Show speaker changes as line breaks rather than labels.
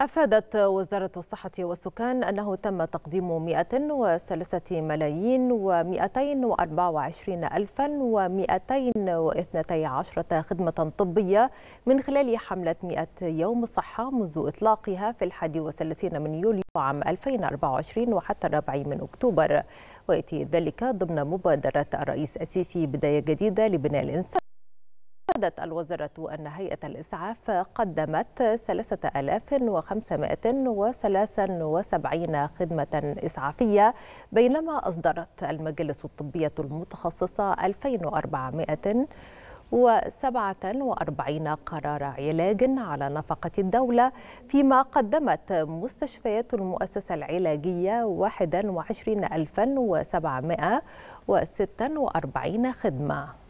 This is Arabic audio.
أفادت وزارة الصحة والسكان أنه تم تقديم 103 ملايين و224 ألفا و212 خدمة طبية من خلال حملة 100 يوم صحة منذ إطلاقها في 31 من يوليو عام 2024 وحتى الرابع من أكتوبر ويأتي ذلك ضمن مبادرة الرئيس السيسي بداية جديدة لبناء الإنسان أكدت الوزارة أن هيئة الإسعاف قدمت 3573 خدمة إسعافية بينما أصدرت المجالس الطبية المتخصصة 2447 قرار علاج على نفقة الدولة فيما قدمت مستشفيات المؤسسة العلاجية 21746 خدمة